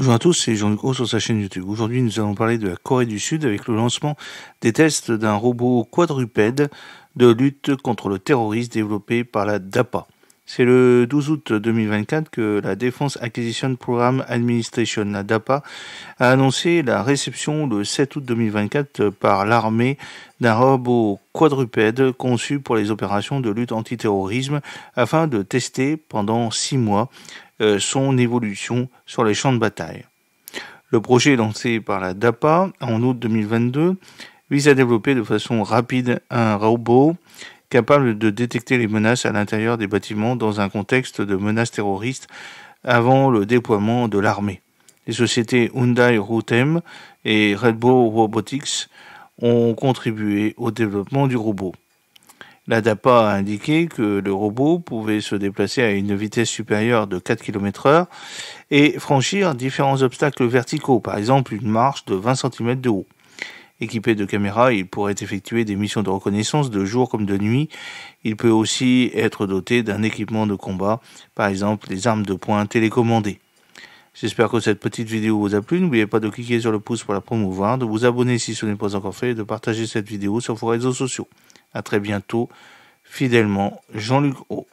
Bonjour à tous, c'est Jean-Luc sur sa chaîne YouTube. Aujourd'hui, nous allons parler de la Corée du Sud avec le lancement des tests d'un robot quadrupède de lutte contre le terrorisme développé par la DAPA. C'est le 12 août 2024 que la Defense Acquisition Program Administration, la DAPA, a annoncé la réception le 7 août 2024 par l'armée d'un robot quadrupède conçu pour les opérations de lutte antiterrorisme afin de tester pendant six mois euh, son évolution sur les champs de bataille. Le projet lancé par la DAPA en août 2022 vise à développer de façon rapide un robot capable de détecter les menaces à l'intérieur des bâtiments dans un contexte de menaces terroristes avant le déploiement de l'armée. Les sociétés Hyundai Routem et Red Bull Robotics ont contribué au développement du robot. La DAPA a indiqué que le robot pouvait se déplacer à une vitesse supérieure de 4 km heure et franchir différents obstacles verticaux, par exemple une marche de 20 cm de haut. Équipé de caméras, il pourrait effectuer des missions de reconnaissance de jour comme de nuit. Il peut aussi être doté d'un équipement de combat, par exemple les armes de poing télécommandées. J'espère que cette petite vidéo vous a plu. N'oubliez pas de cliquer sur le pouce pour la promouvoir, de vous abonner si ce n'est pas encore fait et de partager cette vidéo sur vos réseaux sociaux. À très bientôt. Fidèlement, Jean-Luc Haut.